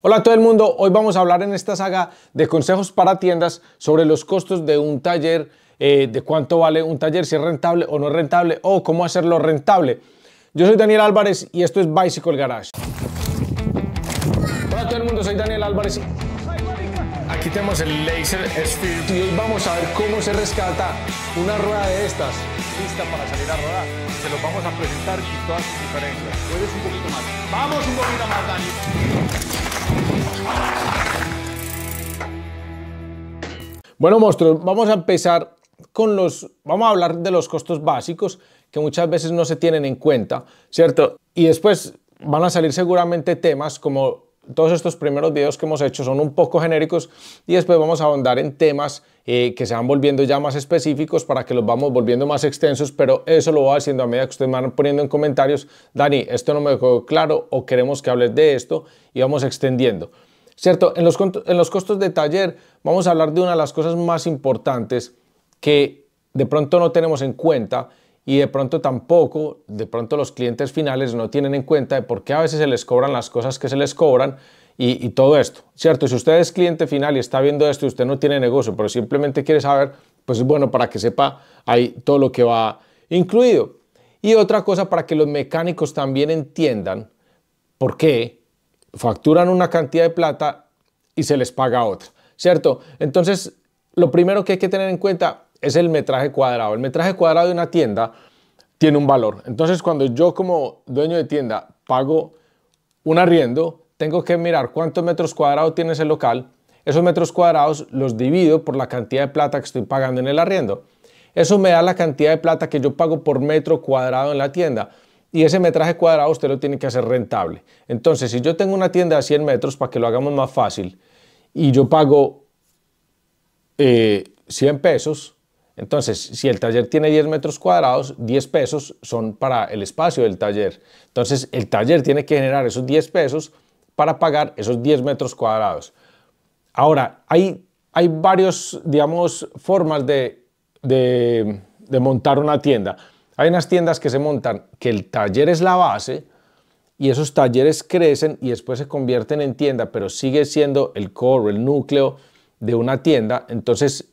Hola a todo el mundo, hoy vamos a hablar en esta saga de consejos para tiendas sobre los costos de un taller, eh, de cuánto vale un taller, si es rentable o no rentable o cómo hacerlo rentable. Yo soy Daniel Álvarez y esto es Bicycle Garage. Hola a todo el mundo, soy Daniel Álvarez. Aquí tenemos el Laser Spirit y hoy vamos a ver cómo se rescata una rueda de estas lista para salir a rodar. Se los vamos a presentar y todas sus diferencias. Puedes un poquito más. Vamos un poquito más, Dani. Bueno, monstruos, vamos a empezar con los... Vamos a hablar de los costos básicos que muchas veces no se tienen en cuenta, ¿cierto? Y después van a salir seguramente temas como todos estos primeros videos que hemos hecho son un poco genéricos y después vamos a ahondar en temas eh, que se van volviendo ya más específicos para que los vamos volviendo más extensos, pero eso lo voy haciendo a medida que ustedes me van poniendo en comentarios, Dani, esto no me quedó claro o queremos que hables de esto y vamos extendiendo. ¿cierto? En los, costos de taller vamos a hablar de una de las cosas más importantes que de pronto no tenemos en cuenta y de pronto tampoco, de pronto los clientes finales no tienen en cuenta de por qué a veces se les cobran las cosas que se les cobran y, todo esto, ¿cierto? Si usted es cliente final y está viendo esto y usted no tiene negocio, pero simplemente quiere saber, pues bueno, para que sepa ahí todo lo que va incluido. Y otra cosa para que los mecánicos también entiendan por qué facturan una cantidad de plata y se les paga otra, ¿cierto? Entonces, lo primero que hay que tener en cuenta es el metraje cuadrado. El metraje cuadrado de una tienda tiene un valor. Entonces, cuando yo como dueño de tienda pago un arriendo, tengo que mirar cuántos metros cuadrados tiene ese local. Esos metros cuadrados los divido por la cantidad de plata que estoy pagando en el arriendo. Eso me da la cantidad de plata que yo pago por metro cuadrado en la tienda y ese metraje cuadrado usted lo tiene que hacer rentable. Entonces, si yo tengo una tienda a 100 metros, para que lo hagamos más fácil, y yo pago 100 eh, pesos, entonces, si el taller tiene 10 metros cuadrados, 10 pesos son para el espacio del taller. Entonces, el taller tiene que generar esos 10 pesos para pagar esos 10 metros cuadrados. Ahora, hay, hay varias, digamos, formas de montar una tienda. Hay unas tiendas que se montan que el taller es la base y esos talleres crecen y después se convierten en tienda, pero sigue siendo el core, el núcleo de una tienda. Entonces,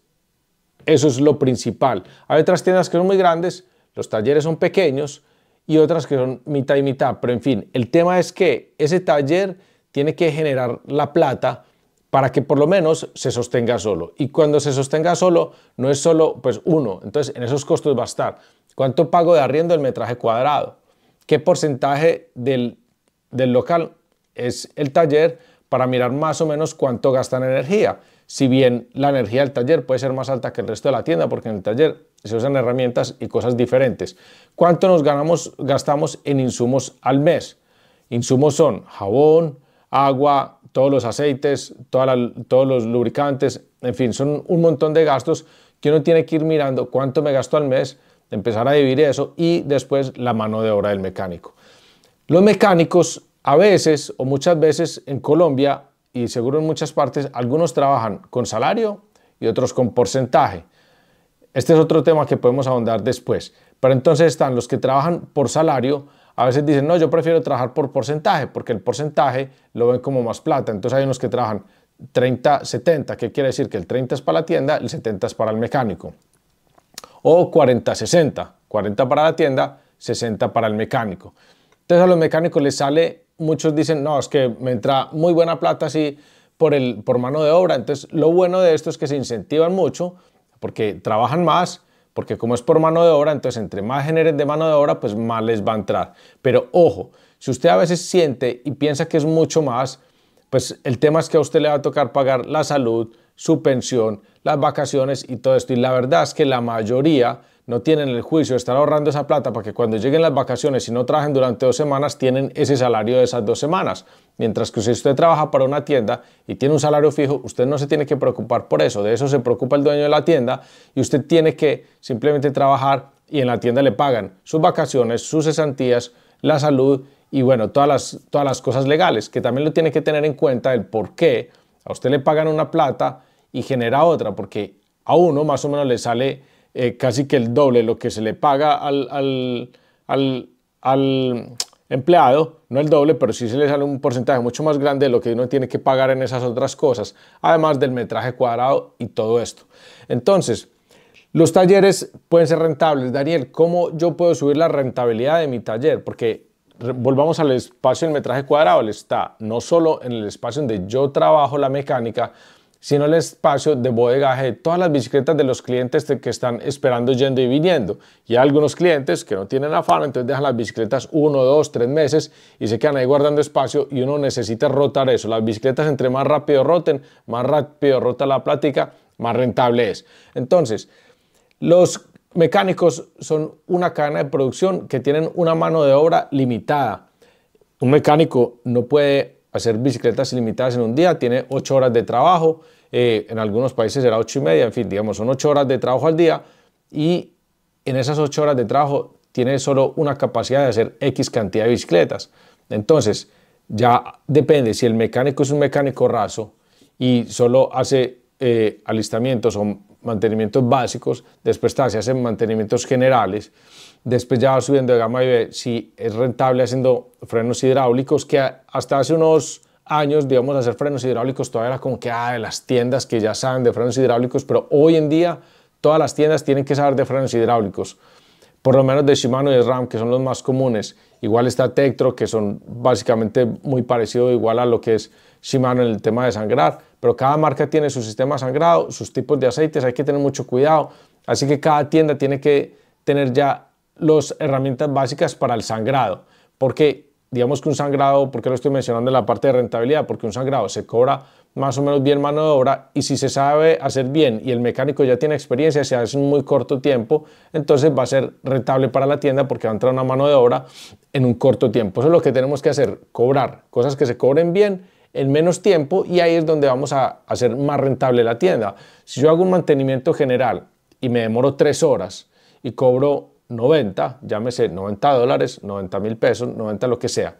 eso es lo principal. Hay otras tiendas que son muy grandes, los talleres son pequeños y otras que son mitad y mitad. Pero en fin, el tema es que ese taller tiene que generar la plata para que por lo menos se sostenga solo. Y cuando se sostenga solo, no es solo pues uno. Entonces, en esos costos va a estar. ¿Cuánto pago de arriendo el metraje cuadrado? ¿Qué porcentaje del, local es el taller? Para mirar más o menos cuánto gastan energía. Si bien la energía del taller puede ser más alta que el resto de la tienda, porque en el taller se usan herramientas y cosas diferentes. ¿Cuánto nos ganamos, gastamos en insumos al mes? Insumos son jabón, agua, todos los aceites, todos los lubricantes, en fin, son un montón de gastos que uno tiene que ir mirando cuánto me gasto al mes empezar a dividir eso y después la mano de obra del mecánico. Los mecánicos a veces o muchas veces en Colombia y seguro en muchas partes, algunos trabajan con salario y otros con porcentaje. Este es otro tema que podemos ahondar después. Pero entonces están los que trabajan por salario, a veces dicen, no, yo prefiero trabajar por porcentaje, porque el porcentaje lo ven como más plata. Entonces hay unos que trabajan 30-70, que quiere decir que el 30 es para la tienda, el 70 es para el mecánico o 40-60, 40 para la tienda, 60 para el mecánico. Entonces a los mecánicos les sale, muchos dicen, no, es que me entra muy buena plata así por, el, por mano de obra. Entonces lo bueno de esto es que se incentivan mucho porque trabajan más, porque como es por mano de obra, entonces entre más generen de mano de obra, pues más les va a entrar. Pero ojo, si usted a veces siente y piensa que es mucho más, pues el tema es que a usted le va a tocar pagar la salud, su pensión, las vacaciones y todo esto. Y la verdad es que la mayoría no tienen el juicio, de estar ahorrando esa plata para que cuando lleguen las vacaciones y no trabajen durante dos semanas, tienen ese salario de esas dos semanas. Mientras que si usted trabaja para una tienda y tiene un salario fijo, usted no se tiene que preocupar por eso, de eso se preocupa el dueño de la tienda y usted tiene que simplemente trabajar y en la tienda le pagan sus vacaciones, sus cesantías, la salud y bueno, todas las, todas las cosas legales, que también lo tiene que tener en cuenta el por qué a usted le pagan una plata y genera otra, porque a uno más o menos le sale eh, casi que el doble lo que se le paga al, al empleado, no el doble, pero sí se le sale un porcentaje mucho más grande de lo que uno tiene que pagar en esas otras cosas, además del metraje cuadrado y todo esto. Entonces, los talleres pueden ser rentables. Daniel, ¿cómo yo puedo subir la rentabilidad de mi taller? Porque volvamos al espacio del metraje cuadrado, está no solo en el espacio donde yo trabajo la mecánica, sino el espacio de bodegaje de todas las bicicletas de los clientes que están esperando yendo y viniendo. Y hay algunos clientes que no tienen afán, entonces dejan las bicicletas uno, dos, tres meses y se quedan ahí guardando espacio y uno necesita rotar eso. Las bicicletas entre más rápido roten, más rápido rota la plática, más rentable es. Entonces, los mecánicos son una cadena de producción que tienen una mano de obra limitada. Un mecánico no puede hacer bicicletas ilimitadas en un día, tiene ocho horas de trabajo, eh, en algunos países era ocho y media, en fin, digamos, son ocho horas de trabajo al día y en esas ocho horas de trabajo tiene solo una capacidad de hacer X cantidad de bicicletas. Entonces, ya depende si el mecánico es un mecánico raso y solo hace eh, alistamientos o mantenimientos básicos, después se hacen mantenimientos generales, después ya va subiendo de gama y ve si es rentable haciendo frenos hidráulicos, que hasta hace unos años, digamos, hacer frenos hidráulicos todavía era como que, ah, de las tiendas que ya saben de frenos hidráulicos, pero hoy en día todas las tiendas tienen que saber de frenos hidráulicos, por lo menos de Shimano y de RAM, que son los más comunes. Igual está Tektro, que son básicamente muy parecido igual a lo que es Shimano en el tema de sangrar, pero cada marca tiene su sistema sangrado, sus tipos de aceites, hay que tener mucho cuidado, así que cada tienda tiene que tener ya las herramientas básicas para el sangrado, porque digamos que un sangrado, porque lo estoy mencionando en la parte de rentabilidad? Porque un sangrado se cobra más o menos bien mano de obra y si se sabe hacer bien y el mecánico ya tiene experiencia, si hace en muy corto tiempo, entonces va a ser rentable para la tienda porque va a entrar una mano de obra en un corto tiempo. Eso es lo que tenemos que hacer, cobrar cosas que se cobren bien en menos tiempo y ahí es donde vamos a hacer más rentable la tienda. Si yo hago un mantenimiento general y me demoro tres horas y cobro 90, llámese 90 dólares, 90 mil pesos, 90 lo que sea.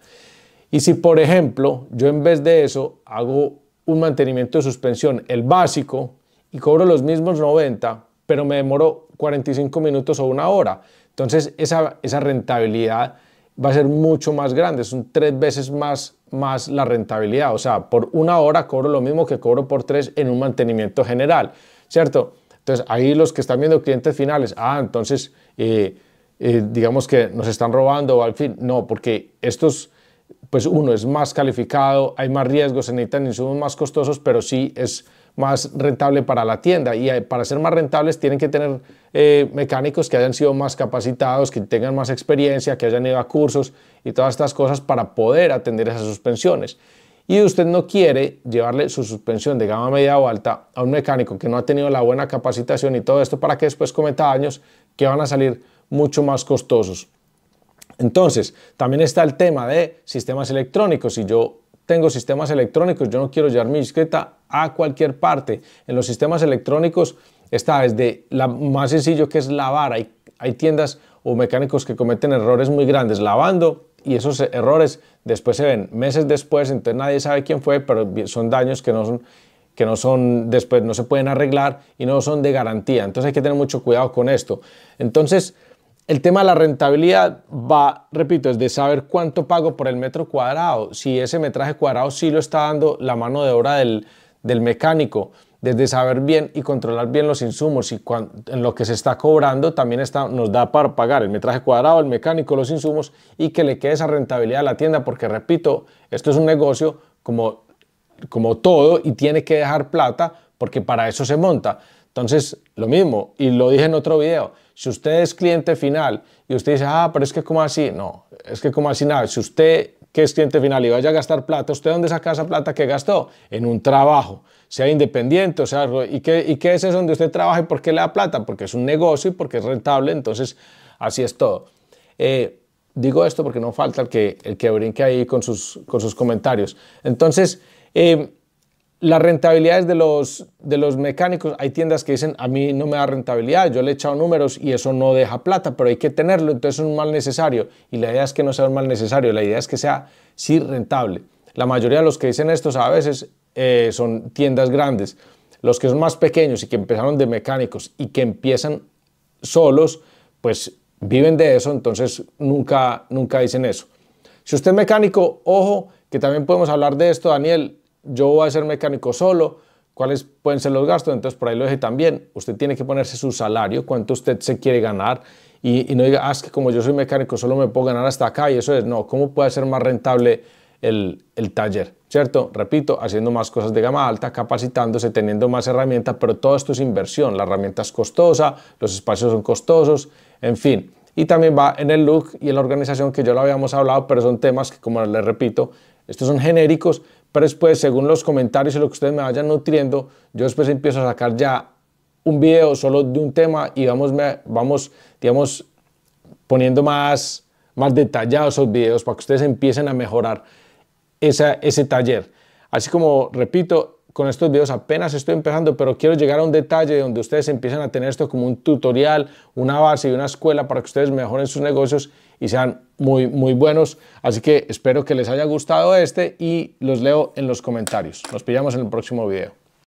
Y si por ejemplo yo en vez de eso hago un mantenimiento de suspensión, el básico, y cobro los mismos 90, pero me demoro 45 minutos o una hora. Entonces esa, esa rentabilidad va a ser mucho más grande, son tres veces más más la rentabilidad. O sea, por una hora cobro lo mismo que cobro por tres en un mantenimiento general, ¿cierto? Entonces, ahí los que están viendo clientes finales, ah, entonces, eh, eh, digamos que nos están robando o al fin, no, porque estos, pues uno es más calificado, hay más riesgos, se necesitan insumos más costosos, pero sí es más rentable para la tienda. Y eh, para ser más rentables tienen que tener eh, mecánicos que hayan sido más capacitados, que tengan más experiencia, que hayan ido a cursos y todas estas cosas para poder atender esas suspensiones. Y usted no quiere llevarle su suspensión de gama media o alta a un mecánico que no ha tenido la buena capacitación y todo esto para que después cometa daños que van a salir mucho más costosos. Entonces, también está el tema de sistemas electrónicos. y yo tengo sistemas electrónicos, yo no quiero llevar mi bicicleta a cualquier parte. En los sistemas electrónicos está desde la más sencillo que es lavar. Hay, tiendas o mecánicos que cometen errores muy grandes lavando y esos errores después se ven meses después, entonces nadie sabe quién fue, pero son daños que no son que no son después no se pueden arreglar y no son de garantía. Entonces hay que tener mucho cuidado con esto. Entonces, el tema de la rentabilidad va, repito, es de saber cuánto pago por el metro cuadrado, si ese metraje cuadrado sí lo está dando la mano de obra del, mecánico, desde saber bien y controlar bien los insumos y en lo que se está cobrando también está, nos da para pagar el metraje cuadrado, el mecánico, los insumos y que le quede esa rentabilidad a la tienda, porque repito, esto es un negocio como, como todo y tiene que dejar plata porque para eso se monta. Entonces, lo mismo, y lo dije en otro video, si usted es cliente final y usted dice, ah, pero es que como así, no, es que como así nada, si usted que es cliente final y vaya a gastar plata, ¿usted dónde saca esa plata que gastó? En un trabajo, sea independiente, o sea, ¿y qué, ¿y qué es eso donde usted trabaja y por qué le da plata? Porque es un negocio y porque es rentable, entonces así es todo. Eh, digo esto porque no falta el que, el que brinque ahí con sus, con sus comentarios. Entonces, eh, las rentabilidades de los, de los mecánicos, hay tiendas que dicen, a mí no me da rentabilidad, yo le he echado números y eso no deja plata, pero hay que tenerlo, entonces es un mal necesario. Y la idea es que no sea un mal necesario, la idea es que sea sí rentable. La mayoría de los que dicen esto a veces eh, son tiendas grandes. Los que son más pequeños y que empezaron de mecánicos y que empiezan solos, pues viven de eso, entonces nunca, nunca dicen eso. Si usted es mecánico, ojo, que también podemos hablar de esto, Daniel, yo voy a ser mecánico solo, cuáles pueden ser los gastos, entonces por ahí lo dije también, usted tiene que ponerse su salario, cuánto usted se quiere ganar y, no diga, ah, es que como yo soy mecánico solo me puedo ganar hasta acá y eso es, no, ¿cómo puede ser más rentable el, el taller? ¿Cierto? Repito, haciendo más cosas de gama alta, capacitándose, teniendo más herramientas, pero todo esto es inversión, la herramienta es costosa, los espacios son costosos, en fin, y también va en el look y en la organización que yo lo habíamos hablado, pero son temas que, como les repito, estos son genéricos pero después, según los comentarios y lo que ustedes me vayan nutriendo, yo después empiezo a sacar ya un video solo de un tema y vamos, vamos digamos, poniendo más, más detallados esos videos para que ustedes empiecen a mejorar ese taller. Así como, repito, con estos videos apenas estoy empezando, pero quiero llegar a un detalle donde ustedes empiezan a tener esto como un tutorial, una base y una escuela para que ustedes mejoren sus negocios y sean muy, muy buenos. Así que espero que les haya gustado este y los leo en los comentarios. Nos pillamos en el próximo video.